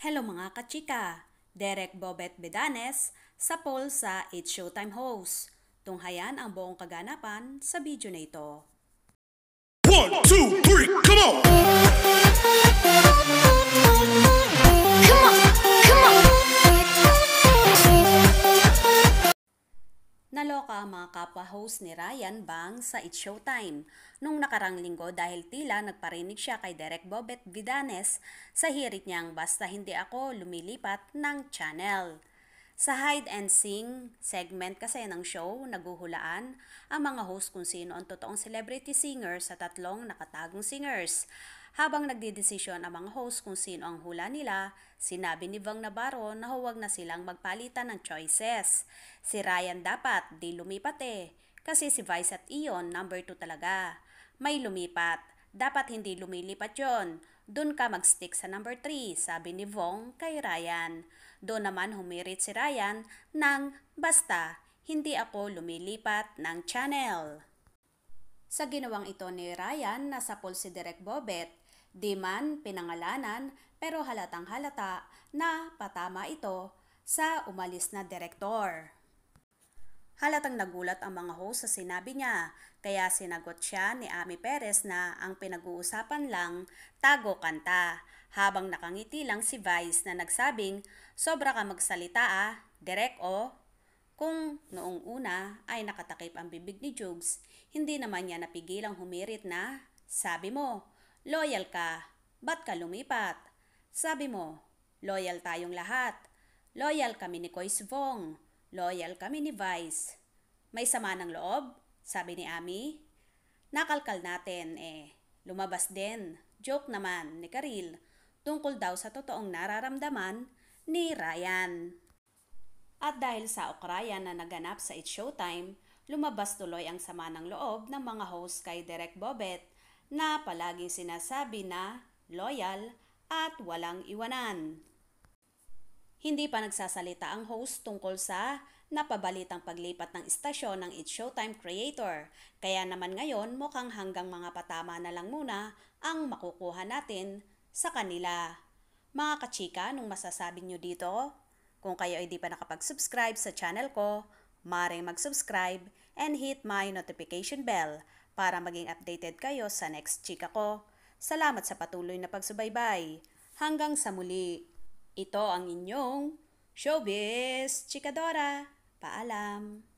Hello mga kachika! Derek Bobet Bedanes sa poll sa It's Showtime Host. Tunghayan ang buong kaganapan sa video na ito. 1, 2, 3, come on! Naloka ang mga kapwa-host ni Ryan Bang sa It's Showtime nung nakarang linggo dahil tila nagparinig siya kay Derek Bobet Vidanes sa hirit niyang basta hindi ako lumilipat ng channel. Sa hide and sing segment kasi ng show, naguhulaan ang mga host kung sino ang totoong celebrity singer sa tatlong nakatagong singers. Habang nagdidesisyon ang mga host kung sino ang hula nila, sinabi ni Vang Navarro na huwag na silang magpalitan ng choices. Si Ryan dapat di lumipat eh, kasi si Vice at Ion number 2 talaga. May lumipat, dapat hindi lumilipat yon doon ka magstick sa number 3, sabi ni Vong kay Ryan. Doon naman humirit si Ryan nang basta, hindi ako lumilipat ng channel. Sa ginawang ito ni Ryan, nasapol si Direk Bobet. Di man pinangalanan pero halatang halata na patama ito sa umalis na direktor. Halatang nagulat ang mga host sa sinabi niya, kaya sinagot siya ni Ami Perez na ang pinag-uusapan lang, tago kanta. Habang nakangiti lang si Vice na nagsabing, sobra ka magsalita ah, direk o. Oh. Kung noong una ay nakatakip ang bibig ni Jugs, hindi naman niya napigilang humirit na, sabi mo, loyal ka, ba't ka lumipat? Sabi mo, loyal tayong lahat. Loyal kami ni Koy Svong. Loyal kami ni Vice. May sama ng loob, sabi ni Ami. Nakalkal natin eh. Lumabas din. Joke naman ni Karil tungkol daw sa totoong nararamdaman ni Ryan. At dahil sa okrayan na naganap sa It's Showtime, lumabas tuloy ang sama ng loob ng mga host kay Derek Bobet na palaging sinasabi na loyal at walang iwanan. Hindi pa nagsasalita ang host tungkol sa napabalitang paglipat ng istasyon ng It's Showtime creator. Kaya naman ngayon mukhang hanggang mga patama na lang muna ang makukuha natin sa kanila. Mga kachika, nung masasabi nyo dito? Kung kayo ay di pa nakapag-subscribe sa channel ko, maring mag-subscribe and hit my notification bell para maging updated kayo sa next chika ko. Salamat sa patuloy na pagsubaybay. Hanggang sa muli! Ito ang inyong Showbiz Chikadora. Paalam!